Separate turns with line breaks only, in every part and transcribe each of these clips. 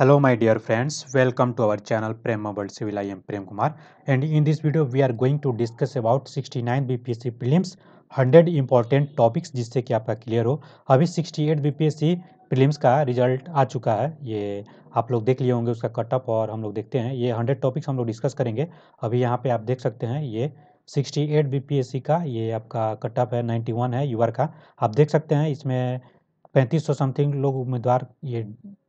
Hello my dear friends, welcome to our channel Prema World Civil. I am Prem Kumar and in this video we are going to discuss about 69 BPSC prelims 100 important topics जिससे कि आपका clear हो अभी 68 BPSC prelims का result आ चुका है ये आप लोग देख लिए होंगे उसका कटअप और हम लोग देखते हैं ये 100 टॉपिक्स हम लोग डिस्कस करेंगे अभी यहाँ पे आप देख सकते हैं ये 68 बीपीएससी का ये आपका कटअप है 91 है यूआर का आप देख सकते हैं इसमें पैंतीस सौ समथिंग लोग उम्मीदवार ये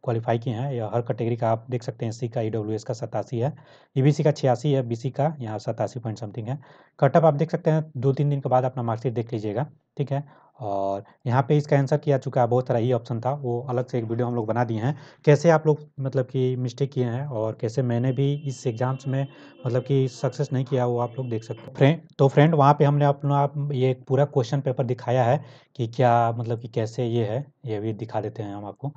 क्वालिफाई किए हैं या हर कैटेगरी का आप देख सकते हैं एस का ई का सतासी है ई का छियासी है बी का यहाँ सतासी पॉइंट समथिंग है कटअप आप देख सकते हैं दो तीन दिन के बाद अपना मार्कशीट देख लीजिएगा ठीक है और यहाँ पे इसका आंसर किया चुका है बहुत सारा ही ऑप्शन था वो अलग से एक वीडियो हम लोग बना दिए हैं कैसे आप लोग मतलब कि मिस्टेक किए हैं और कैसे मैंने भी इस एग्ज़ाम्स में मतलब कि सक्सेस नहीं किया वो आप लोग देख सकते हो फ्रेंड तो फ्रेंड वहाँ पे हमने अपना आप ये पूरा क्वेश्चन पेपर दिखाया है कि क्या मतलब कि कैसे ये है ये भी दिखा देते हैं हम आपको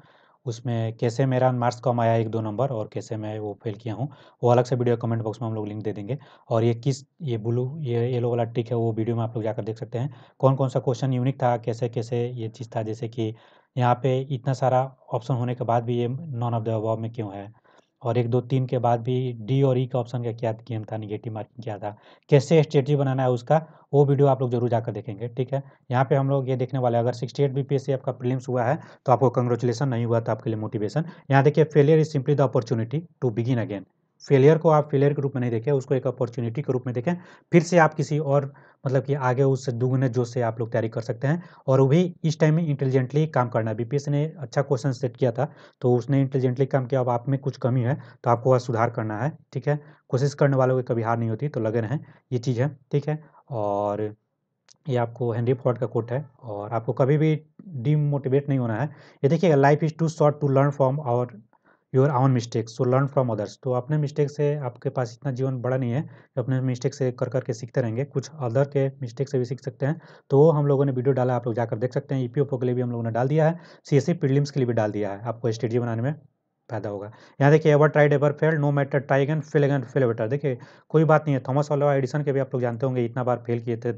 उसमें कैसे मेरा मार्क्स कम आया एक दो नंबर और कैसे मैं वो फेल किया हूँ वो अलग से वीडियो कमेंट बॉक्स में हम लोग लिंक दे देंगे और ये किस ये ब्लू ये येलो वाला ट्रिक है वो वीडियो में आप लोग जाकर देख सकते हैं कौन कौन सा क्वेश्चन यूनिक था कैसे कैसे ये चीज़ था जैसे कि यहाँ पे इतना सारा ऑप्शन होने के बाद भी ये नॉन ऑफ द अबाव में क्यों है और एक दो तीन के बाद भी डी और ई e का ऑप्शन का क्या गेम था निगेटिव मार्किंग क्या था कैसे स्ट्रेटजी बनाना है उसका वो वीडियो आप लोग जरूर जाकर देखेंगे ठीक है यहाँ पे हम लोग ये देखने वाले अगर सिक्सटी एट बी आपका प्रीलिम्स हुआ है तो आपको कंग्रेचुलेसन नहीं हुआ था तो आपके लिए मोटिवेशन यहाँ देखिए failure is simply the opportunity to begin again failure को आप फेलियर के रूप में नहीं देखें उसको एक अपॉर्चुनिटी के रूप में देखें फिर से आप किसी और मतलब कि आगे उससे दुगने जोश से आप लोग तैयारी कर सकते हैं और वो भी इस टाइम में इंटेलिजेंटली काम करना है बीपीएस ने अच्छा क्वेश्चन सेट किया था तो उसने इंटेलिजेंटली काम किया अब आप में कुछ कमी है तो आपको वह सुधार करना है ठीक है कोशिश करने वालों की कभी हार नहीं होती तो लगे रहें ये चीज़ है ठीक है और ये आपको हेनरी फॉर्ड का कोट है और आपको कभी भी डीमोटिवेट नहीं होना है ये देखिएगा life is too short to learn from और your own mistake so learn from others तो अपने मिस्टेक से आपके पास इतना जीवन बड़ा नहीं है कि अपने मिस्टेक से कर करके सीखते रहेंगे कुछ अदर के मिस्टेक से भी सीख सकते हैं तो वो हम लोगों ने वीडियो डाला आप लोग जाकर देख सकते हैं ई e पी के लिए भी हम लोगों ने डाल दिया है सी एस e के लिए भी डाल दिया है आपको स्टेडियो बनाने में फायदा होगा यहाँ देखिए ever tried ever fail no matter try again fail again fail better देखिए कोई बात नहीं है थॉमस ऑलवा एडिसन के भी आप लोग जानते होंगे इतना बार फेल किए थे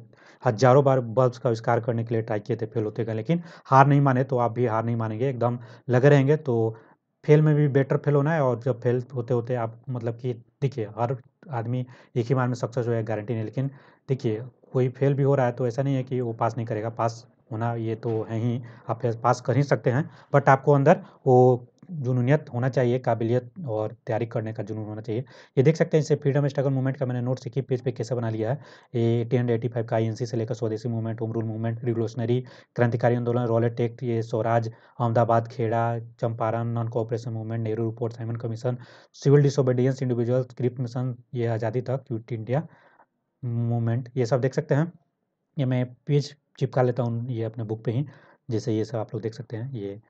हजारों बार बल्ब्स का आविष्कार करने के लिए ट्राई किए थे फेल होते गए लेकिन हार नहीं माने तो आप भी हार नहीं मानेंगे एकदम लगे रहेंगे तो फेल में भी बेटर फेल होना है और जब फेल होते होते आप मतलब कि देखिए हर आदमी एक ही बार में सक्सेस हो गारंटी नहीं लेकिन देखिए कोई फेल भी हो रहा है तो ऐसा नहीं है कि वो पास नहीं करेगा पास होना ये तो है ही आप पास कर ही सकते हैं बट आपको अंदर वो जुनूनियत होना चाहिए काबिलियत और तैयारी करने का जुनून होना चाहिए ये देख सकते हैं इसे फ्रीडम स्ट्रगल मूवमेंट का मैंने नोट सीखी पेज पे कैसे बना लिया है ये एटीन एंड एटी फाइव का आई से लेकर Swadeshi movement home rule movement revolutionary क्रांतिकारी आंदोलन रॉलेट एक्ट ये Swaraj Ahmedabad Kheda Champaran non cooperation movement Nehru report Simon commission civil disobedience individual Cripps mission ये आज़ादी तक क्यूट इंडिया मूवमेंट ये सब देख सकते हैं ये मैं पेज चिपका लेता हूँ ये अपने बुक पे ही जैसे ये सब आप लोग देख सकते हैं ये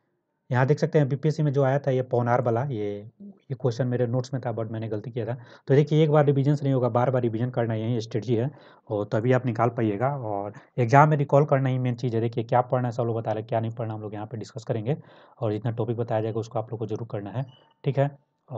यहाँ देख सकते हैं बीपीएससी में जो आया था ये पौनार वाला ये ये क्वेश्चन मेरे नोट्स में था बट मैंने गलती किया था तो देखिए एक बार रिविजन नहीं होगा बार बार रिविजन करना यही स्ट्रेटी है और तभी आप निकाल पाइएगा और एग्जाम में रिकॉल करना ही मेन चीज़ है देखिए क्या पढ़ना है सब लोग बता रहे हैं क्या नहीं पढ़ना हम लोग यहाँ पर डिस्कस करेंगे और जितना टॉपिक बताया जाएगा उसको आप लोग को जरूर करना है ठीक है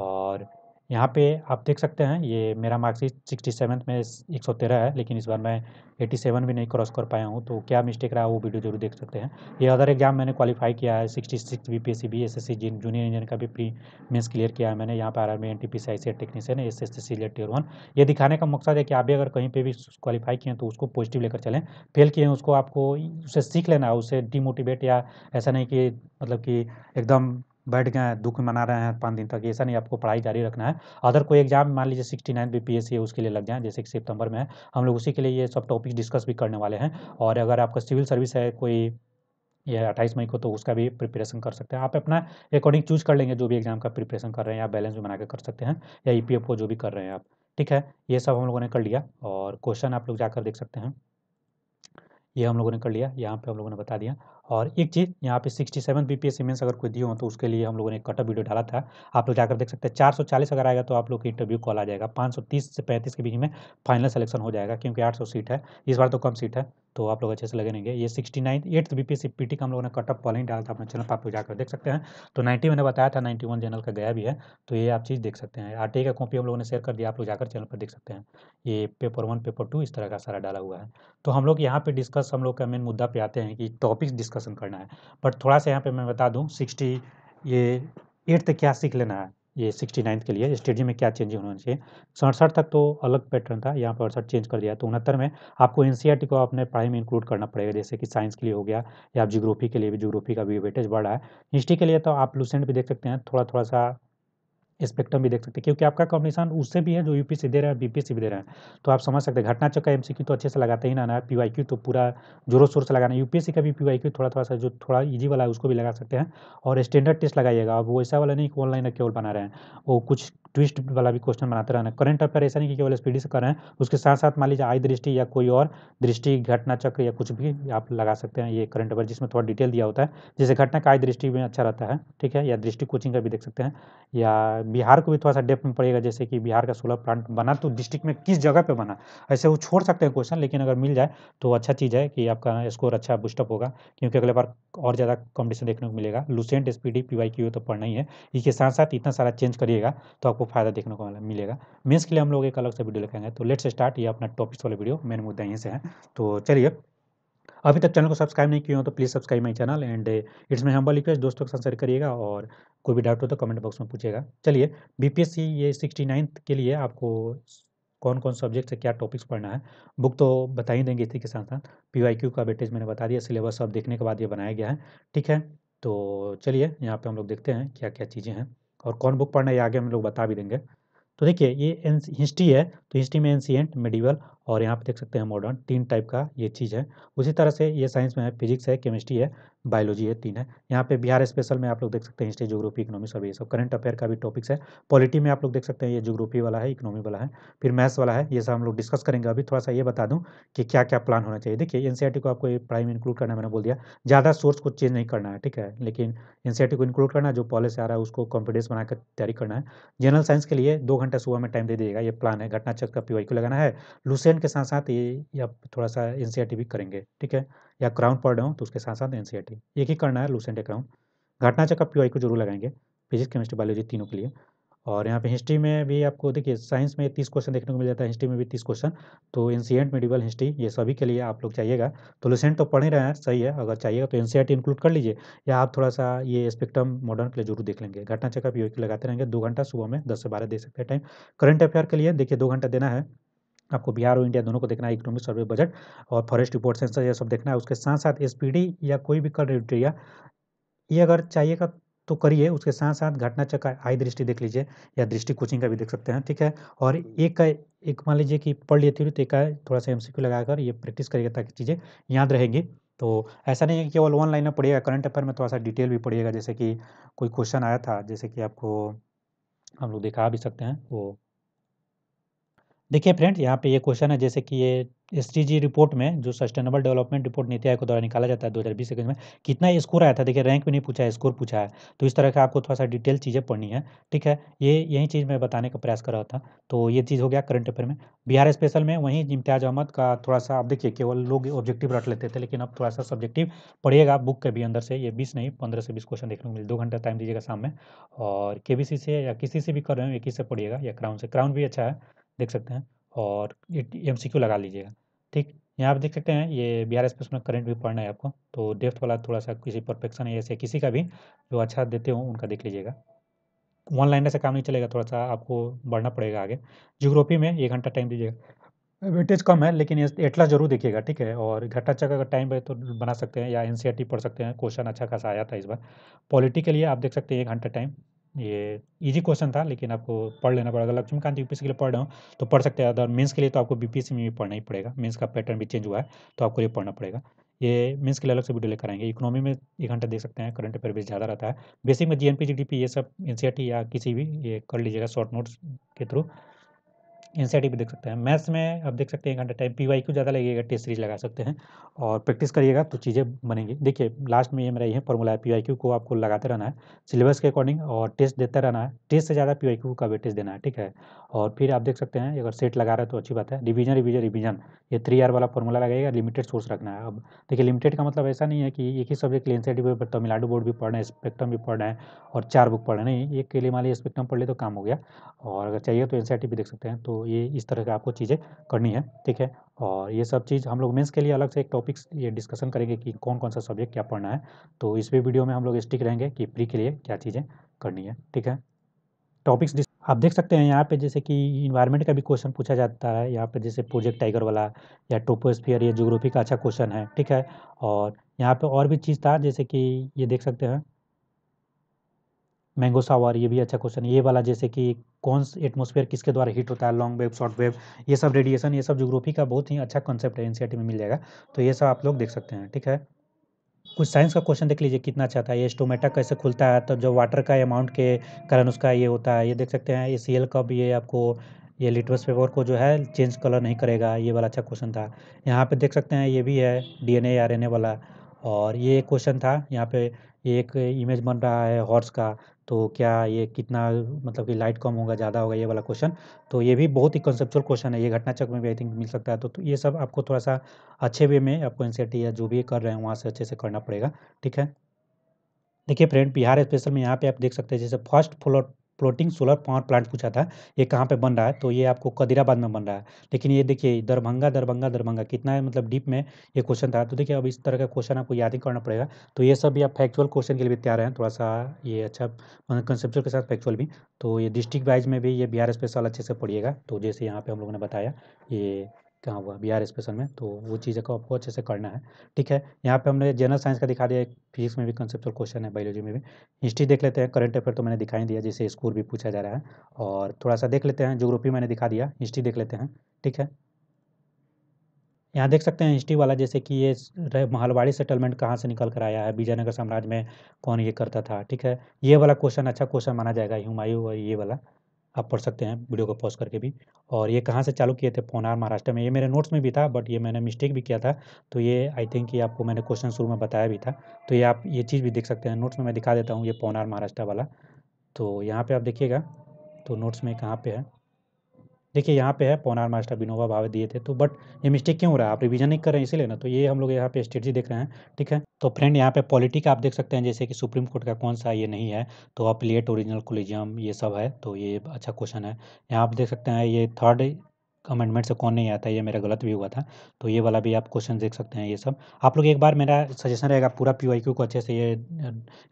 और यहाँ पे आप देख सकते हैं ये मेरा मार्कशीट सिक्सटी सेवन में एक सौ तेरह है लेकिन इस बार मैं एट्टी सेवन भी नहीं क्रॉस कर पाया हूँ तो क्या मिस्टेक रहा वो वीडियो जरूर देख सकते हैं ये अदर एग्जाम मैंने क्वालिफाई किया है sixty six B P S C B S S C junior engineer का भी प्री मेंस क्लियर किया है मैंने यहाँ पर R army N T P C I C technician S S C tier one ये दिखाने का मकसद है कि आप भी अगर कहीं पर भी क्वालिफाई किए तो उसको पॉजिटिव लेकर चलें फेल किए हैं उसको आपको उसे सीख लेना उसे डिमोटिवेट या ऐसा नहीं कि मतलब कि एकदम बैठ गए हैं दुख मना रहे हैं पाँच दिन तक ऐसा नहीं आपको पढ़ाई जारी रखना है अदर कोई एग्जाम मान लीजिए sixty nine B P S C उसके लिए लग जाए जैसे कि सितंबर में है हम लोग उसी के लिए ये सब टॉपिक डिस्कस भी करने वाले हैं और अगर आपका सिविल सर्विस है कोई ये अट्ठाईस मई को तो उसका भी प्रिपरेशन कर सकते हैं आप अपना अकॉर्डिंग चूज कर लेंगे जो भी एग्जाम का प्रिपरेशन कर रहे हैं या बैलेंस भी बना कर सकते हैं या ई पी एफ जो भी कर रहे हैं आप ठीक है ये सब हम लोगों ने कर लिया और क्वेश्चन आप लोग जाकर देख सकते हैं ये हम लोगों ने कर लिया यहाँ पे हम लोगों ने बता दिया और एक चीज़ यहाँ पे 67 सेवन बी पी अगर कोई दिए हो तो उसके लिए हम लोगों ने एक कटअप वीडियो डाला था आप लोग जाकर देख सकते हैं 440 अगर आएगा तो आप लोग की इंटरव्यू कॉल आ जाएगा 530 से 35 के बीच में फाइनल सेलेक्शन हो जाएगा क्योंकि 800 सीट है इस बार तो कम सीट है तो आप लोग अच्छे से लगे रहेंगे ये sixty nine eighth B P S P T का हम लोगों ने कटअप पहले ही डाला था अपने चैनल पर आप जाकर देख सकते हैं तो नाइन्टी मैंने बताया था नाइन्टी वन चैनल का गया भी है तो ये आप चीज़ देख सकते हैं आर का कॉपी हम लोगों ने शेयर कर दिया आप लोग जाकर चैनल पर देख सकते हैं ये पेपर वन पेपर टू इस तरह का सारा डाला हुआ है तो हम लोग यहाँ पर डिस्कस हम लोग का मेन मुद्दा पे आते हैं कि टॉपिक्स डिस्कशन करना है बट थोड़ा सा यहाँ पर मैं बता दूँ सिक्सटी ये एट्थ क्या सीख लेना है ये सिक्सटी नाइन्थ के लिए स्टेडियम में क्या चेंजिंग होना चाहिए सड़सठ तक तो अलग पैटर्न था यहाँ पर अड़सठ चेंज कर दिया तो उनहत्तर में आपको एन e को अपने पढ़ाई में इंक्लूड करना पड़ेगा जैसे कि साइंस के लिए हो गया या आप जियोग्राफी के लिए भी जियोग्राफी का भी वेटेज बढ़ा है हिस्ट्री के लिए तो आप लूसेंट भी देख सकते हैं थोड़ा थोड़ा सा स्पेक्ट्रम भी देख सकते हैं क्योंकि आपका कॉम्बिनेशन उससे भी है जो यूपीएससी दे रहा है बीपीएससी भी दे रहा है तो आप समझ सकते हैं घटना चक्का एम तो अच्छे से लगाते ही ना ना पीवाईक्यू तो पूरा जोरों शोर से लगाना यूपीएससी का भी क्यू थोड़ा थोड़ा सा जो थोड़ा ईजी वाला है उसको भी लगा सकते हैं और स्टैंडर्ड टेस्ट लगाइएगा अब वो ऐसा वाला नहीं कि ऑनलाइन केवल बना रहे हैं वो कुछ ट्विस्ट वाला भी क्वेश्चन बनाते रहना करंट अफेयर ऐसा नहीं कि केवल स्पीडी से कर रहे हैं उसके साथ साथ मान लीजिए आई दृष्टि या कोई और दृष्टि घटना चक्र या कुछ भी आप लगा सकते हैं ये करंट अफेयर जिसमें थोड़ा डिटेल दिया होता है जैसे घटना का आई दृष्टि में अच्छा रहता है ठीक है या दृष्टि कोचिंग का भी देख सकते हैं या बिहार को भी थोड़ा सा डेप्थ में पड़ेगा जैसे कि बिहार का सोलर प्लांट बना तो डिस्ट्रिक्ट में किस जगह पर बना ऐसे वो छोड़ सकते हैं क्वेश्चन लेकिन अगर मिल जाए तो अच्छा चीज़ है कि आपका स्कोर अच्छा बुस्टअप होगा क्योंकि अगले बार और ज़्यादा कॉम्पिटिशन देखने को मिलेगा लुसेंट एस पी डी तो पढ़ना ही है इसके साथ साथ इतना सारा चेंज करिएगा तो आपको आपको फायदा देखने को मिलेगा मेंस के लिए हम लोग एक अलग से वीडियो लिखेंगे तो लेट्स स्टार्ट ये अपना टॉपिक्स वाले वीडियो मेन मुद्दा यहीं से है तो चलिए अभी तक चैनल को सब्सक्राइब नहीं किया हो तो please subscribe my channel and it's my humble request दोस्तों के साथ शेयर करिएगा और कोई भी डाउट हो तो कमेंट बॉक्स में पूछेगा चलिए बीपीएससी ये सिक्सटी नाइन्थ के लिए आपको कौन कौन सब्जेक्ट से क्या टॉपिक्स पढ़ना है बुक तो बता ही देंगे इसी के साथ साथ पी का बेटेज मैंने बता दिया सिलेबस सब देखने के बाद ये बनाया गया है ठीक है तो चलिए यहाँ पर हम लोग देखते हैं क्या क्या चीज़ें हैं और कौन बुक पढ़ना है आगे हम लोग बता भी देंगे तो देखिए ये हिस्ट्री है तो हिस्ट्री में एंशियंट मेडिवल और यहाँ पे देख सकते हैं मॉडर्न तीन टाइप का ये चीज़ है उसी तरह से ये साइंस में है फिजिक्स है केमिस्ट्री है बायोलॉजी है तीन है यहाँ पे बिहार स्पेशल में आप लोग देख सकते हैं हिस्ट्री जोग्राफी इकोनॉमी सब ये सब करंट अफेयर का भी टॉपिक्स है पॉलिटी में आप लोग देख सकते हैं ये जोग्राफी वाला है इकोनॉमी वाला है फिर मैथ्स वाला है ये सब हम लोग डिस्कस करेंगे अभी थोड़ा सा ये बता दूँ कि क्या क्या प्लान होना चाहिए देखिए एन e को आपको पढ़ाई में इंक्लूड करना मैंने बोल दिया ज़्यादा सोर्स को चेंज नहीं करना है ठीक है लेकिन एन e को इंक्लूड करना जो पॉलिस आ रहा है उसको कॉन्फिडेंस बनाकर तैयारी करना है जनरल साइंस के लिए दो घंटा सुबह में टाइम दे दीजिएगा ये प्लान है घटना चक्र का पी को लगाना है लुसेन के साथ साथ ये आप थोड़ा सा एन e भी करेंगे ठीक है या क्राउन पढ़ रहे हो तो उसके साथ साथ एन एक ही करना है लूसेंट या क्राउन चक्का पी आई को जरूर लगाएंगे फिजिक्स केमिस्ट्री बायोलॉजी तीनों के लिए और यहाँ पे हिस्ट्री में भी आपको देखिए साइंस में तीस क्वेश्चन देखने को मिल जाता है हिस्ट्री में भी तीस क्वेश्चन तो एनसीएंट मेडिवल हिस्ट्री ये सभी के लिए आप लोग चाहिएगा तो लुसेंट तो पढ़ ही रहे हैं सही है अगर चाहिएगा तो एनसीआर इंक्लूड कर लीजिए या आप थोड़ा सा ये स्पेक्ट्रम मॉडर्न के लिए जरूर देख लेंगे घटना चेकअप यू लगाते रहेंगे दो घंटा सुबह में दस से बारह दे सकते हैं टाइम करंट अफेयर के लिए देखिए दो घंटा देना है आपको बिहार और इंडिया दोनों को देखना है इकोनॉमिक सर्वे बजट और फॉरेस्ट रिपोर्ट सेंसर यह सब देखना है उसके साथ साथ एस या कोई भी कल क्राइटेरिया ये अगर चाहिएगा तो करिए उसके साथ साथ घटना चक्र आई दृष्टि देख लीजिए या दृष्टि कोचिंग का भी देख सकते हैं ठीक है और एक का एक मान लीजिए कि पढ़ लिए थी तो एक का थोड़ा सा एमसीक्यू लगाकर ये प्रैक्टिस करिएगा ताकि चीज़ें याद रहेंगी तो ऐसा नहीं है कि केवल ऑनलाइन में पढ़िएगा करंट अफेयर में थोड़ा सा डिटेल भी पढ़िएगा जैसे कि कोई क्वेश्चन आया था जैसे कि आपको हम लोग दिखा भी सकते हैं वो देखिए फ्रेंड्स यहाँ पे ये क्वेश्चन है जैसे कि ये एस रिपोर्ट में जो सस्टेनेबल डेवलपमेंट रिपोर्ट नीति आयोग द्वारा निकाला जाता है दो हज़ार बीस में कितना स्कोर आया था देखिए रैंक भी नहीं पूछा है स्कोर पूछा है तो इस तरह का आपको थोड़ा सा डिटेल चीज़ें पढ़नी है ठीक है ये यही चीज़ मैं बताने का प्रयास कर रहा था तो ये चीज़ हो गया करंट अफेयर में बिहार स्पेशल में वहीं इम्तियाज अहमद का थोड़ा सा आप देखिए केवल लोग ऑब्जेक्टिव रख लेते थे लेकिन अब थोड़ा सा सब्जेक्टिव पढ़िएगा बुक के भी अंदर से ये बीस नहीं पंद्रह से बीस क्वेश्चन देखने को मिले दो घंटा टाइम दीजिएगा शाम में और के से या किसी से भी कर रहे हो ही से पढ़िएगा या क्राउन से क्राउन भी अच्छा है देख सकते हैं और एम सी क्यू लगा लीजिएगा ठीक यहाँ आप देख सकते हैं ये बिहार एक्सप्रेस में करंट भी पढ़ना है आपको तो डेफ्थ वाला थोड़ा सा किसी परफेक्शन है ऐसे किसी का भी जो अच्छा देते हो उनका देख लीजिएगा वन लाइनर से काम नहीं चलेगा थोड़ा सा आपको बढ़ना पड़ेगा आगे जियोग्राफी में एक घंटा टाइम दीजिएगा वेटेज कम है लेकिन एटला जरूर देखिएगा ठीक है और घटा चक्का अगर टाइम है तो बना सकते हैं या एन e पढ़ सकते हैं क्वेश्चन अच्छा खासा आया था इस बार पॉलिटी के लिए आप देख सकते हैं एक घंटा टाइम ये इजी क्वेश्चन था लेकिन आपको पढ़ लेना पड़ेगा लक्ष्मीकांत यूपीएससी के लिए पढ़ रहा हूँ तो पढ़ सकते हैं अदर मेंस के लिए तो आपको बीपीएससी में भी पढ़ना ही पड़ेगा मेंस का पैटर्न भी चेंज हुआ है तो आपको ये पढ़ना पड़ेगा ये मेंस के लिए अलग से वीडियो लेकर आएंगे इकोनॉमी में एक घंटा देख सकते हैं करंट अफेयर भी ज़्यादा रहता है बेसिक में जी एन ये सब एन e या किसी भी ये कर लीजिएगा शॉर्ट नोट्स के थ्रू एन e भी देख सकते हैं मैथ्स में आप देख सकते हैं एक घंटा टाइम पी वाई क्यू ज़्यादा लगेगा टेस्ट सीरीज लगा सकते हैं और प्रैक्टिस करिएगा तो चीज़ें बनेंगी देखिए लास्ट में ये मेरा है फॉर्मूला है पी वाई क्यू को आपको लगाते रहना है सिलेबस के अकॉर्डिंग और टेस्ट देता रहना है टेस्ट से ज़्यादा पी वाई क्यू का वेटेज देना है ठीक है और फिर आप देख सकते हैं अगर सेट लगा रहे तो अच्छी बात है रिविजन रिविजन रिविजन ये थ्री आर वाला फॉर्मूला लगाएगा लिमिटेड सोर्स रखना है अब देखिए लिमिटेड का मतलब ऐसा नहीं है कि एक ही सब्जेक्ट एन सी पर तमिलनाडु बोर्ड भी पढ़ रहे हैं स्पेक्ट्रम भी पढ़ रहे हैं और चार बुक पढ़ रहे हैं नहीं एक के लिए मान लीजिए स्पेक्ट्रम पढ़ ले तो काम हो गया और अगर चाहिए तो एन e भी देख सकते हैं तो ये इस तरह की आपको चीज़ें करनी है ठीक है और ये सब चीज़ हम लोग मेंस के लिए अलग से एक टॉपिक्स ये डिस्कशन करेंगे कि कौन कौन सा सब्जेक्ट क्या पढ़ना है तो इस भी वीडियो में हम लोग स्टिक रहेंगे कि प्री के लिए क्या चीज़ें करनी है ठीक है टॉपिक्स आप देख सकते हैं यहाँ पे जैसे कि इन्वायरमेंट का भी क्वेश्चन पूछा जाता है यहाँ पे जैसे प्रोजेक्ट टाइगर वाला या टोपोस्फियर या जोग्राफी का अच्छा क्वेश्चन है ठीक है और यहाँ पे और भी चीज़ था जैसे कि ये देख सकते हैं मैंगो सावर ये भी अच्छा क्वेश्चन है ये वाला जैसे कि कौन सा एटमोसफेयर किसके द्वारा हीट होता है लॉन्ग वेव शॉर्ट वेव ये सब रेडिएशन ये सब जोग्राफी का बहुत ही अच्छा कॉन्सेप्ट है एन में मिल जाएगा तो ये सब आप लोग देख सकते हैं ठीक है कुछ साइंस का क्वेश्चन देख लीजिए कितना अच्छा था ये स्टोमेटा कैसे खुलता है तो जो वाटर का अमाउंट के कारण उसका ये होता है ये देख सकते हैं ए सी एल कब ये आपको ये लिटवस पेपर को जो है चेंज कलर नहीं करेगा ये वाला अच्छा क्वेश्चन था यहाँ पे देख सकते हैं ये भी है डीएनए आरएनए वाला और ये क्वेश्चन था यहाँ पे एक इमेज बन रहा है हॉर्स का तो क्या ये कितना मतलब कि लाइट कम होगा ज़्यादा होगा ये वाला क्वेश्चन तो ये भी बहुत ही कंसेप्चुअल क्वेश्चन है ये घटना चक्र में भी आई थिंक मिल सकता है तो, तो ये सब आपको थोड़ा सा अच्छे वे में आपको एन या जो भी कर रहे हैं वहाँ से अच्छे से करना पड़ेगा ठीक है देखिए फ्रेंड बिहार स्पेशल में यहाँ पे आप देख सकते हैं जैसे first floor floating solar power plant पूछा था ये कहाँ पे बन रहा है तो ये आपको कदीराबाद में बन रहा है लेकिन ये देखिए दरभंगा दरभंगा दरभंगा कितना है मतलब डीप में ये क्वेश्चन था तो देखिए अब इस तरह का क्वेश्चन आपको याद ही करना पड़ेगा तो ये सब भी आप फैक्चुअल क्वेश्चन के लिए भी तैयार हैं थोड़ा सा ये अच्छा मतलब कंसेप्चुअल के साथ फैक्चुअल भी तो ये डिस्ट्रिक्ट वाइज में भी ये बिहार स्पेशल अच्छे से पढ़िएगा तो जैसे यहाँ पर हम लोगों ने बताया ये कहाँ हुआ बिहार स्पेशल में तो वो चीज़ों को आपको अच्छे से करना है ठीक है यहाँ पे हमने जनरल साइंस का दिखा दिया फिजिक्स में भी कंसेप्चुअल क्वेश्चन है बायोलॉजी में भी हिस्ट्री देख लेते हैं करंट अफेयर तो मैंने दिखाई दिया जैसे स्कूल भी पूछा जा रहा है और थोड़ा सा देख लेते हैं जोग्रफी मैंने दिखा दिया हिस्ट्री देख लेते हैं ठीक है यहाँ देख सकते हैं हिस्ट्री वाला जैसे कि ये महलवाड़ी सेटलमेंट कहाँ से निकल कर आया है विजयनगर साम्राज्य में कौन ये करता था ठीक है ये वाला क्वेश्चन अच्छा क्वेश्चन माना जाएगा हुमायूं और ये वाला आप पढ़ सकते हैं वीडियो को पॉज करके भी और ये कहाँ से चालू किए थे पोनार महाराष्ट्र में ये मेरे नोट्स में भी था बट ये मैंने मिस्टेक भी किया था तो ये आई थिंक ये आपको मैंने क्वेश्चन शुरू में बताया भी था तो ये आप ये चीज़ भी देख सकते हैं नोट्स में मैं दिखा देता हूँ ये पोनार महाराष्ट्र वाला तो यहाँ पर आप देखिएगा तो नोट्स में कहाँ पर है देखिए यहाँ पे है पोनार मास्टर विनोबा भावे दिए थे तो बट ये मिस्टेक क्यों हो रहा है आप रिवीजन नहीं कर रहे हैं इसीलिए ना तो ये हम लोग यहाँ पे स्ट्रेटजी देख रहे हैं ठीक है तो फ्रेंड यहाँ पे पॉलिटिक आप देख सकते हैं जैसे कि सुप्रीम कोर्ट का कौन सा ये नहीं है तो अपलेट ओरिजिनल कोलिजियम ये सब है तो ये अच्छा क्वेश्चन है यहाँ आप देख सकते हैं ये थर्ड कमेंटमेंट से कौन नहीं आता ये मेरा गलत भी हुआ था तो ये वाला भी आप क्वेश्चन देख सकते हैं ये सब आप लोग एक बार मेरा सजेशन रहेगा पूरा पी क्यू को अच्छे से ये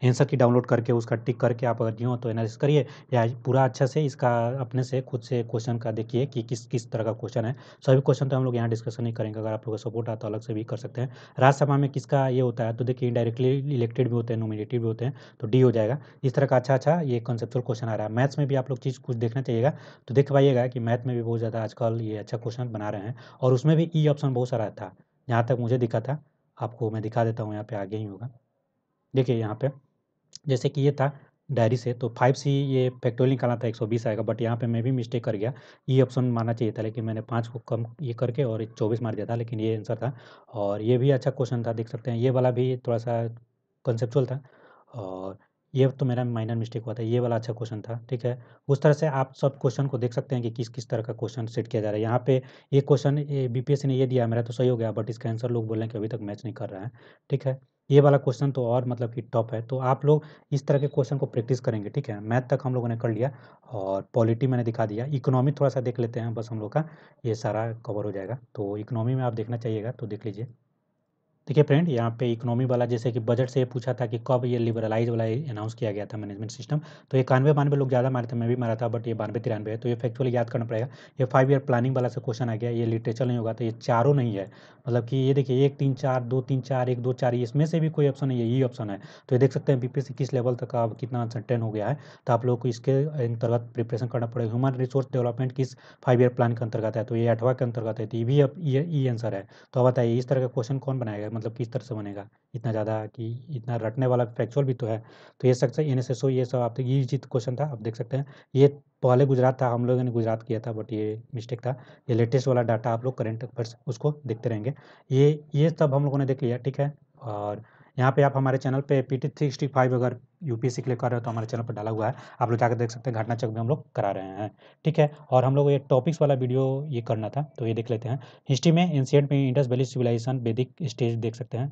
एंसर की डाउनलोड करके उसका टिक करके आप अगर दियो तो एनालिसिस करिए या पूरा अच्छा से इसका अपने से खुद से क्वेश्चन का देखिए कि किस किस तरह का क्वेश्चन है सभी क्वेश्चन तो हम लोग यहाँ डिस्कशन नहीं करेंगे अगर आप लोग का सपोर्ट आता तो अलग से भी कर सकते हैं राज्यसभा में किसका ये होता है तो देखिए इंडायरेक्टली इलेक्टेड भी होते हैं नोमिनेटेड भी होते हैं तो डी हो जाएगा इस तरह का अच्छा अच्छा ये कंसेप्चुअल क्वेश्चन आ रहा है मैथ्स में भी आप लोग चीज़ कुछ देखना चाहिएगा तो देख पाइएगा कि मैथ में भी बहुत ज़्यादा आजकल ये अच्छा क्वेश्चन बना रहे हैं और उसमें भी ई e ऑप्शन बहुत सारा था जहाँ तक मुझे दिखा था आपको मैं दिखा देता हूँ यहाँ पे आगे ही होगा देखिए यहाँ पे जैसे कि ये था डायरी से तो फाइव सी ये फैक्टोरियल निकालना था एक सौ बीस आएगा बट यहाँ पे मैं भी मिस्टेक कर गया ये e ऑप्शन मानना चाहिए था लेकिन मैंने पाँच को कम ये करके और चौबीस मार दिया था लेकिन ये आंसर था और ये भी अच्छा क्वेश्चन था देख सकते हैं ये वाला भी थोड़ा सा कंसेप्चुअल था और ये तो मेरा माइनर मिस्टेक हुआ था ये वाला अच्छा क्वेश्चन था ठीक है उस तरह से आप सब क्वेश्चन को देख सकते हैं कि किस किस तरह का क्वेश्चन सेट किया जा रहा है यहाँ पे ये क्वेश्चन बीपीएससी ने ये दिया मेरा तो सही हो गया बट इसका आंसर लोग बोल रहे हैं कि अभी तक मैच नहीं कर रहा है ठीक है ये वाला क्वेश्चन तो और मतलब कि टॉप है तो आप लोग इस तरह के क्वेश्चन को प्रैक्टिस करेंगे ठीक है मैथ तक हम लोगों ने कर लिया और पॉलिटी मैंने दिखा दिया इकोनॉमी थोड़ा सा देख लेते हैं बस हम लोग का ये सारा कवर हो जाएगा तो इकोनॉमी में आप देखना चाहिएगा तो देख लीजिए देखिए फ्रेंड यहाँ पे इकोनॉमी वाला जैसे कि बजट से पूछा था कि कब ये लिबरलाइज वाला अनाउंस किया गया था मैनेजमेंट सिस्टम तो कानवे बानवे लोग ज़्यादा मारे थे मैं भी मारा था बट ये बानवे तिरानवे है तो ये फैक्चुअली याद करना पड़ेगा ये फाइव ईयर प्लानिंग वाला से क्वेश्चन आ गया ये लिटरेचर नहीं होगा तो ये चारों नहीं है मतलब कि ये देखिए एक तीन चार दो तीन चार एक दो चार इसमें से भी कोई ऑप्शन नहीं है यही ऑप्शन है तो ये देख सकते हैं बीपीएससी किस लेवल तक अब कितना टेन हो गया है तो आप लोग को इसके अंतर्गत प्रिपरेशन करना पड़ेगा ह्यूमन रिसोर्स डेवलपमेंट किस फाइव ईयर प्लान के अंतर्गत है तो ये अठवा के अंतर्गत है तो ये भी अब ये आंसर है तो बताइए इस तरह का क्वेश्चन कौन बनाएगा मतलब किस तरह से बनेगा इतना ज़्यादा कि इतना रटने वाला फैक्चुअल भी तो है तो ये सकता एन एस ये सब आप ये जीत क्वेश्चन था आप देख सकते हैं ये पहले गुजरात था हम लोगों ने गुजरात किया था बट ये मिस्टेक था ये लेटेस्ट वाला डाटा आप लोग करेंट अफेयर्स उसको देखते रहेंगे ये ये सब हम लोगों ने देख लिया ठीक है और यहाँ पे आप हमारे चैनल पे P T three sixty five अगर यू पी क्लिक कर रहे हो तो हमारे चैनल पर डाला हुआ है आप लोग जाकर देख सकते हैं घटना चक्र भी हम लोग करा रहे हैं ठीक है और हम लोग ये टॉपिक्स वाला वीडियो ये करना था तो ये देख लेते हैं हिस्ट्री में एंशियंट में Indus valley civilisation Vedic stage देख सकते हैं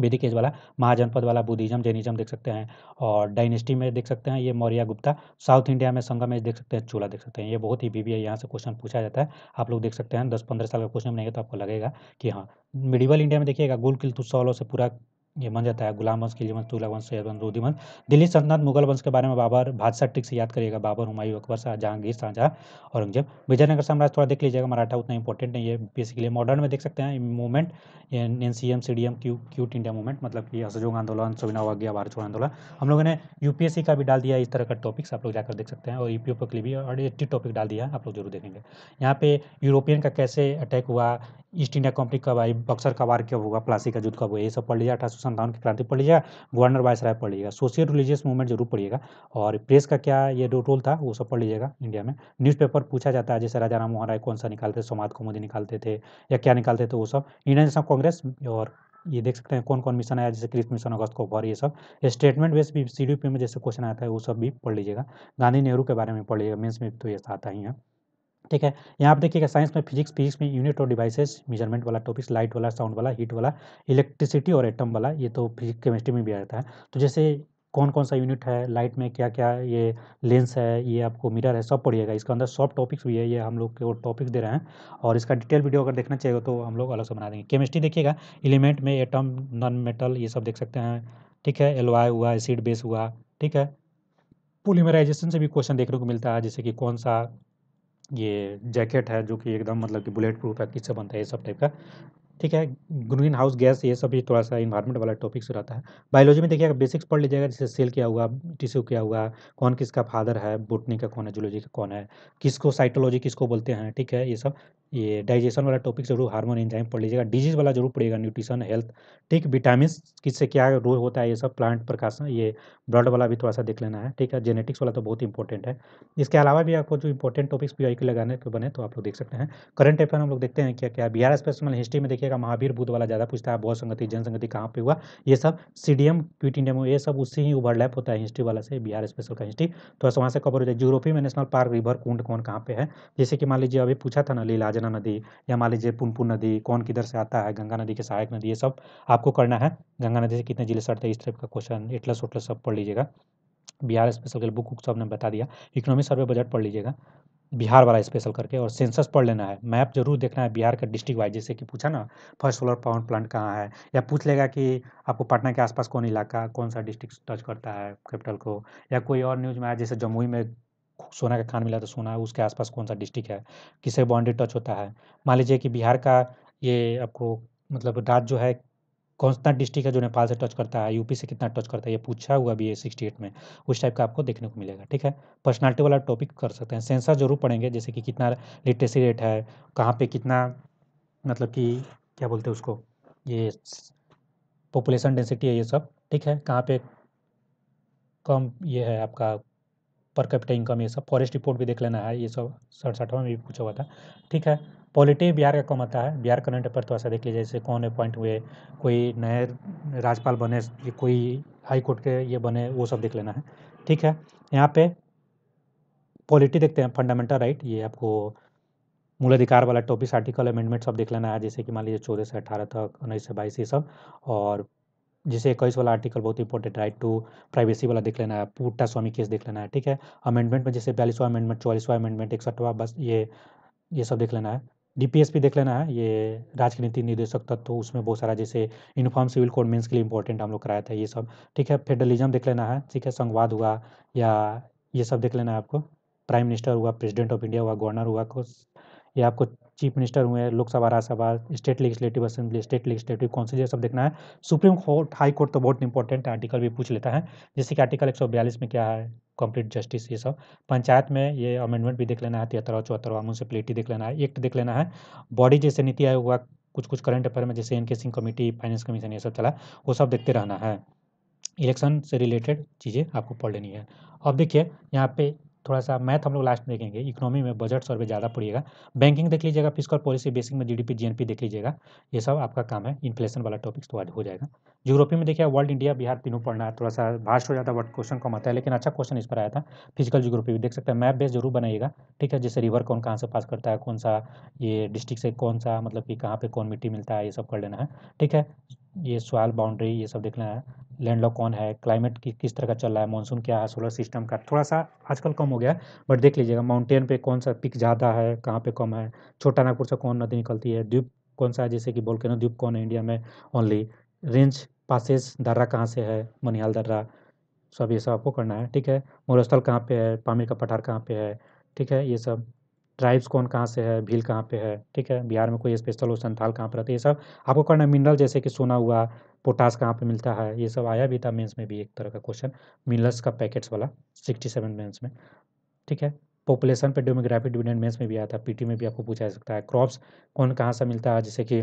वैदिक एज वाला महाजनपद वाला बुद्धिज्म जैनिज्म देख सकते हैं और डायनेस्टी में देख सकते हैं ये मौर्य गुप्ता साउथ इंडिया में संगम एज देख सकते हैं चूला देख सकते हैं ये बहुत ही बीबी है यहाँ से क्वेश्चन पूछा जाता है आप लोग देख सकते हैं दस पंद्रह साल का क्वेश्चन नहीं है तो आपको लगेगा कि हाँ मिडिवल इंडिया में देखिएगा गुल किल सौलो से पूरा ये मन जाता है गुलाम वंश खिलजी वंश तुगलक वंश सैयद वंश रोधी वंश दिल्ली सल्तनत मुगल वंश के बारे में बाबर भादसा ट्रिक से याद करिएगा बाबर हुमायूं अकबर शाह जहांगीर शाहजहाँ औरंगजेब विजयनगर साम्राज्य थोड़ा देख लीजिएगा मराठा उतना इंपॉर्टेंट नहीं है बेसिकली मॉडर्न में देख सकते हैं movement N C M C D M Q quit India movement मतलब कि असहयोग आंदोलन सोविना वाग्या भारत छोड़ आंदोलन हम लोगों ने यूपीएससी का भी डाल दिया इस तरह का टॉपिक्स आप लोग जाकर देख सकते हैं और यू के लिए भी और एट्टी टॉपिक डाल दिया आप लोग जरूर देखेंगे यहाँ पे यूरोपियन का कैसे अटैक हुआ ईस्ट इंडिया कंपनी कब आई बक्सर का वार कब हुआ प्लासी का युद्ध कब हुआ ये सब पढ़ लिया अठारह संतावन की क्रांति पढ़ लीजिएगा गवर्नर राय पढ़ लीजिएगा सोशल रिलीजियस मूवमेंट जरूर पढ़िएगा और प्रेस का क्या ये जो रोल था वो सब पढ़ लीजिएगा इंडिया में न्यूज़पेपर पूछा जाता है जैसे राजा राम मोहन राय कौन सा निकालते थे समाज मोदी निकालते थे या क्या निकालते थे वो सब इंडियन नेशनल कांग्रेस और ये देख सकते हैं कौन कौन मिशन आया जैसे क्रिस मिशन अगस्त को भर ये सब स्टेटमेंट बेस भी सी में जैसे क्वेश्चन आता है वो सब भी पढ़ लीजिएगा गांधी नेहरू के बारे में पढ़ लीजिएगा मेन्स में तो ये आता ही है ठीक है यहाँ पर देखिएगा साइंस में फिजिक्स फिजिक्स में यूनिट और डिवाइसेस मेजरमेंट वाला टॉपिक्स लाइट वाला साउंड वाला हीट वाला इलेक्ट्रिसिटी और एटम वाला ये तो फिजिक्स केमिस्ट्री में भी आ जाता है तो जैसे कौन कौन सा यूनिट है लाइट में क्या क्या ये लेंस है ये आपको मिरर है सब पढ़िएगा इसके अंदर सब टॉपिक्स भी है ये हम लोग को टॉपिक्स दे रहे हैं और इसका डिटेल वीडियो अगर देखना चाहिए तो हम लोग अलग से बना देंगे केमिस्ट्री देखिएगा एलिमेंट में एटम नॉन मेटल ये सब देख सकते हैं ठीक है एलवाई हुआ एसिड बेस हुआ ठीक है पुलिमराइजेशन से भी क्वेश्चन देखने को मिलता है जैसे कि कौन सा ये जैकेट है जो कि एकदम मतलब कि बुलेट प्रूफ है किससे बनता है ये सब टाइप का ठीक है ग्रीन हाउस गैस ये सब भी थोड़ा सा इन्वायरमेंट वाला टॉपिक से रहता है बायोलॉजी में देखिएगा बेसिक्स पढ़ लीजिएगा जैसे सेल क्या हुआ टिश्यू क्या हुआ कौन किसका फादर है बोटनी का कौन है जूलॉजी का कौन है किसको साइटोलॉजी किसको बोलते हैं ठीक है ये सब ये डाइजेशन वाला टॉपिक जरूर हार्मोन एंजाइम पढ़ लीजिएगा डिजीज वाला जरूर पड़ेगा न्यूट्रिशन हेल्थ ठीक विटामिन किससे क्या रोल होता है ये सब प्लांट प्रकाशन ये ब्लड वाला भी थोड़ा सा देख लेना है ठीक है जेनेटिक्स वाला तो बहुत इंपॉर्टेंट है इसके अलावा भी आपको जो इंपॉर्टेंट टॉपिक्स पी के लगाने के बने तो आप लोग देख सकते हैं करंट अफेयर हम लोग देखते हैं क्या क्या बिहार स्पेशल हिस्ट्री में देखिएगा महावीर बुद्ध वाला ज़्यादा पूछता है बहुत संगति जनसंगति कहाँ पर हुआ ये सब C D M quit India ये सब उससे ही ओवरलैप होता है हिस्ट्री वाला से बिहार स्पेशल का हिस्ट्री तो वहाँ से कवर हो जाए यूरोपी में नेशनल पार्क रिवर कुंड कौन कहाँ पे है जैसे कि मान लीजिए अभी पूछा था ना लीला जना नदी या मान लीजिए पुनपुन नदी कौन किधर से आता है गंगा नदी के सहायक नदी ये सब आपको करना है गंगा नदी से कितने जिले सड़ते हैं इस टाइप का क्वेश्चन इटलस उटलस सब पढ़ लीजिएगा बिहार स्पेशल के लिए बुक सब ने बता दिया इकोनॉमी सर्वे बजट पढ़ लीजिएगा बिहार वाला स्पेशल करके और सेंसस पढ़ लेना है मैप जरूर देखना है बिहार का डिस्ट्रिक्ट वाइज जैसे कि पूछा ना फर्स्ट सोलर पावर प्लांट कहाँ है या पूछ लेगा कि आपको पटना के आसपास कौन इलाका कौन सा डिस्ट्रिक्ट टच करता है कैपिटल को या कोई और न्यूज़ में आया जैसे जमुई में सोना का खान मिला तो सोना है उसके आसपास कौन सा डिस्ट्रिक्ट है किसे बाउंड्री टच होता है मान लीजिए कि बिहार का ये आपको मतलब राज्य जो है कौन सा डिस्ट्रिक्ट है जो नेपाल से टच करता है यूपी से कितना टच करता है ये पूछा हुआ भी है सिक्सटी एट में उस टाइप का आपको देखने को मिलेगा ठीक है पर्सनालिटी वाला टॉपिक कर सकते हैं सेंसर जरूर पढ़ेंगे जैसे कि कितना लिटरेसी रेट है कहाँ पे कितना मतलब कि क्या बोलते हैं उसको ये पॉपुलेशन डेंसिटी है ये सब ठीक है कहाँ पे कम ये है आपका पर कैपिटल इनकम ये सब फॉरेस्ट रिपोर्ट भी देख लेना है ये सब सड़सठवा में भी पूछा हुआ था ठीक है पॉलिटी बिहार का कम आता है बिहार करंट अफेयर थोड़ा तो सा देख लीजिए जैसे कौन अपॉइंट हुए कोई नए राज्यपाल बने कोई हाई कोर्ट के ये बने वो सब देख लेना है ठीक है यहाँ पे पॉलिटी देखते हैं फंडामेंटल राइट ये आपको मूल अधिकार वाला टॉपिक आर्टिकल अमेंडमेंट सब देख लेना है जैसे कि मान लीजिए चौदह से अठारह तक उन्नीस से बाईस ये सब और जैसे इक्कीस वाला आर्टिकल बहुत इंपॉर्टेंट राइट टू प्राइवेसी वाला देख लेना है पूटा स्वामी केस देख लेना है ठीक है अमेंडमेंट में जैसे बयालीसवा अमेंडमेंट चौलीसवा अमेंडमेंट इकसठवा बस ये ये सब देख लेना है डीपीएस देख लेना है ये राजनीति निदेशक तत्व तो उसमें बहुत सारा जैसे यूनिफॉर्म सिविल कोड मीन्स के लिए इंपॉर्टेंट हम लोग कराया था ये सब ठीक है फेडरलिज्म देख लेना है ठीक है संघवाद हुआ या ये सब देख लेना है आपको प्राइम मिनिस्टर हुआ प्रेसिडेंट ऑफ इंडिया हुआ गवर्नर हुआ कुछ ये आपको चीफ मिनिस्टर हुए हैं Lok Sabha Rajya Sabha state legislative assembly state legislative council ये सब देखना है सुप्रीम कोर्ट हाई कोर्ट तो बहुत इंपॉर्टेंट आर्टिकल भी पूछ लेता है जैसे कि आर्टिकल एक में क्या है कंप्लीट जस्टिस ये सब पंचायत में ये अमेंडमेंट भी देख लेना है तिहत्तरवा चौहत्तर म्यूनसिपलिटी देख लेना है एक्ट देख लेना है बॉडी जैसे नीति आयोग हुआ कुछ कुछ करंट अफेयर में जैसे N K Singh committee finance commission ये सब चला वो सब देखते रहना है इलेक्शन से रिलेटेड चीज़ें आपको पढ़ लेनी है अब देखिए यहाँ पे थोड़ा सा मैथ तो हम लोग लास्ट में देखेंगे इकोनॉमी में बजट सर्वे ज़्यादा पड़ेगा बैंकिंग देख लीजिएगा फिजिकल पॉलिसी बेसिक में जीडीपी जीएनपी देख लीजिएगा ये सब आपका काम है इन्फ्लेशन वाला टॉपिक्स तो आज हो जाएगा जोग्राफी में देखिए वर्ल्ड इंडिया बिहार तीनों पढ़ना है थोड़ा सा भाष्ट हो जाता है बट क्वेश्चन कम आता है लेकिन अच्छा क्वेश्चन इस पर आया था फिजिकल जोग्रोपी भी देख सकते हैं मैप बेस जरूर बनाइएगा ठीक है जैसे रिवर कौन कहाँ से पास करता है कौन सा ये डिस्ट्रिक्ट से कौन सा मतलब कि कहाँ पर कौन मिट्टी मिलता है ये सब कर लेना है ठीक है ये सॉयल बाउंड्री ये सब देखना है लैंड लॉक कौन है क्लाइमेट कि, किस तरह का चल रहा है मानसून क्या है सोलर सिस्टम का थोड़ा सा आजकल कम हो गया है बट देख लीजिएगा माउंटेन पे कौन सा पिक ज़्यादा है कहाँ पे कम है छोटा नागपुर से कौन नदी निकलती है द्वीप कौन सा है जैसे कि बोल के ना द्वीप कौन है इंडिया में ओनली रेंज पासेस दर्रा कहाँ से है मनिहाल दर्रा सब ये सब आपको करना है ठीक है मोरस्थल कहाँ पे है पामिर का पठार कहाँ पे है ठीक है ये सब ट्राइब्स कौन कहाँ से है भील कहाँ पे है ठीक है बिहार में कोई स्पेशल हो संथाल कहाँ पर रहते ये सब आपको करना मिनरल जैसे कि सोना हुआ पोटास कहाँ पे मिलता है ये सब आया भी था मेंस में भी एक तरह का क्वेश्चन मिनरल्स का पैकेट्स वाला सिक्सटी सेवन मेन्स में ठीक है पॉपुलेशन पर डेमोग्राफिक डिविडेंड मेन्स में भी आया था पी में भी आपको पूछा जा सकता है क्रॉप्स कौन कहाँ से मिलता है जैसे कि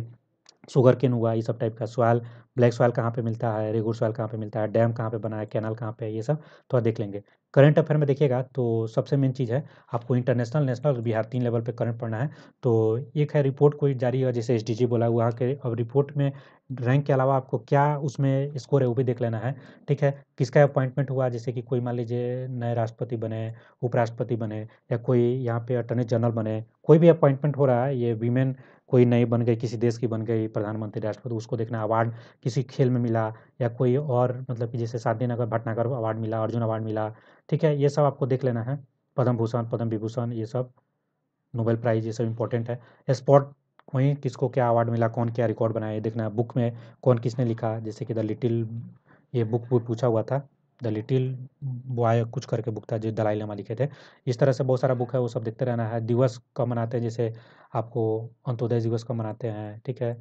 शुगर केन हुआ ये सब टाइप का सॉयल ब्लैक सॉयल कहाँ पे मिलता है रेगुर सॉयल कहाँ पे मिलता है डैम कहाँ पे बना है कैनाल कहाँ पे है ये सब तो आप देख लेंगे करंट अफेयर में देखिएगा तो सबसे मेन चीज़ है आपको इंटरनेशनल नेशनल और बिहार तीन लेवल पे करंट पढ़ना है तो एक है रिपोर्ट कोई जारी है जैसे एस बोला वहाँ के अब रिपोर्ट में रैंक के अलावा आपको क्या उसमें स्कोर है वो भी देख लेना है ठीक है किसका अपॉइंटमेंट हुआ जैसे कि कोई मान लीजिए नए राष्ट्रपति बने उपराष्ट्रपति बने या कोई यहाँ पे अटर्नी जनरल बने कोई भी अपॉइंटमेंट हो रहा है ये वीमेन कोई नई बन गई किसी देश की बन गई प्रधानमंत्री राष्ट्रपति उसको देखना अवार्ड किसी खेल में मिला या कोई और मतलब कि जैसे शांति नगर भटनागर अवार्ड मिला अर्जुन अवार्ड मिला ठीक है ये सब आपको देख लेना है पद्म भूषण पद्म विभूषण ये सब नोबेल प्राइज़ ये सब इंपॉर्टेंट है स्पॉट वहीं किसको क्या अवार्ड मिला कौन क्या रिकॉर्ड बनाया ये देखना बुक में कौन किसने लिखा जैसे कि द लिटिल ये बुक पूछा हुआ था द लिटिल बॉय कुछ करके बुक था जो दलाई लामा लिखे थे इस तरह से बहुत सारा बुक है वो सब देखते रहना है दिवस कब मनाते हैं जैसे आपको अंत्योदय दिवस कब मनाते हैं ठीक है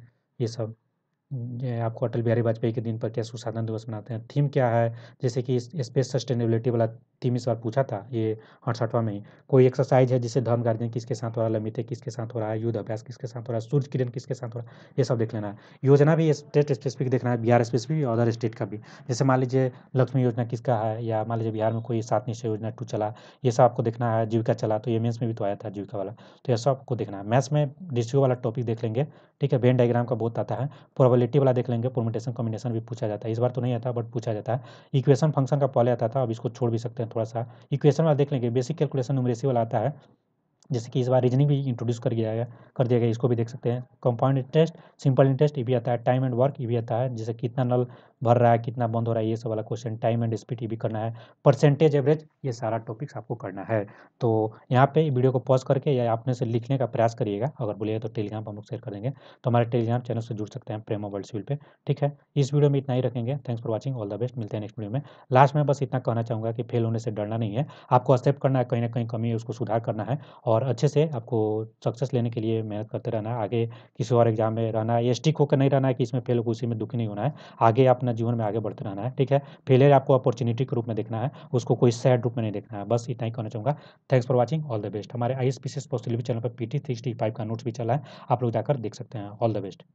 ये सब आपको अटल बिहारी वाजपेयी के दिन पर क्या सुशासन दिवस मनाते हैं थीम क्या है जैसे कि स्पेस सस्टेनेबिलिटी वाला तीमी और पूछा था ये अड़सठवा में कोई एक्सरसाइज है जिसे धर्म गार्जियन किसके साथ हो रहा है लमिते किसके साथ हो रहा है युद्ध अभ्यास किसके साथ हो रहा है सूर्य किरण किसके साथ हो रहा है ये सब देख लेना है योजना भी स्टेट स्पेसिफिक देखना है बिहार स्पेसिफिक और अदर स्टेट का भी जैसे मान लीजिए लक्ष्मी योजना किसका है या मान लीजिए बिहार में कोई सात निश्चय योजना टू चला ये सब आपको देखना है जीविका चला तो ये मेन्स में भी तो आया था जीविका वाला तो यह सब आपको देखना है मैथ्स में डिस्ट्रिक्ट वाला टॉपिक देख लेंगे ठीक है बेन डायग्राम का बहुत आता है प्रोबेबिलिटी वाला देख लेंगे प्रोमोटेशन कॉम्बिनेशन भी पूछा जाता है इस बार तो नहीं आता बट पूछा जाता है इक्वेशन फंक्शन का पहले आता था अब इसको छोड़ भी सकते हैं थोड़ा सा इक्वेशन वाला देख लेंगे बेसिक कैलकुलेशन नुमरेसी वाला आता है जैसे कि इस बार रीजनिंग भी इंट्रोड्यूस कर दिया गया कर दिया गया इसको भी देख सकते हैं कंपाउंड इंटरेस्ट सिंपल इंटरेस्ट ये भी आता है टाइम एंड वर्क ये भी आता है जैसे कितना नल भर रहा है कितना बंद हो रहा है ये सब वाला क्वेश्चन टाइम एंड स्पीड ये भी करना है परसेंटेज एवरेज ये सारा टॉपिक्स आपको करना है तो यहाँ पे वीडियो को पॉज करके या आपने से लिखने का प्रयास करिएगा अगर बोलिएगा तो टेलीग्राम पर हम लोग शेयर कर देंगे तो हमारे टेलीग्राम चैनल से जुड़ सकते हैं प्रेमा वर्ल्ड सिविल पर ठीक है इस वीडियो में इतना ही रखेंगे thanks for watching all the best मिलते हैं नेक्स्ट वीडियो में लास्ट में बस इतना कहना चाहूँगा कि फेल होने से डरना नहीं है आपको एक्सेप्ट करना है कहीं ना कहीं कमी है उसको सुधार करना है और और अच्छे से आपको सक्सेस लेने के लिए मेहनत करते रहना है आगे किसी और एग्जाम में रहना है ये स्टिक होकर नहीं रहना है कि इसमें फेल होकर उसी में दुखी नहीं होना है आगे अपना जीवन में आगे बढ़ते रहना है ठीक है फेलियर आपको अपॉर्चुनिटी के रूप में देखना है उसको कोई सैड रूप में नहीं देखना है बस इतना ही कहना चाहूँगा thanks for watching all the best हमारे आई एस पी चैनल पर पी टी का नोट्स भी चला है आप लोग जाकर देख सकते हैं ऑल द बेस्ट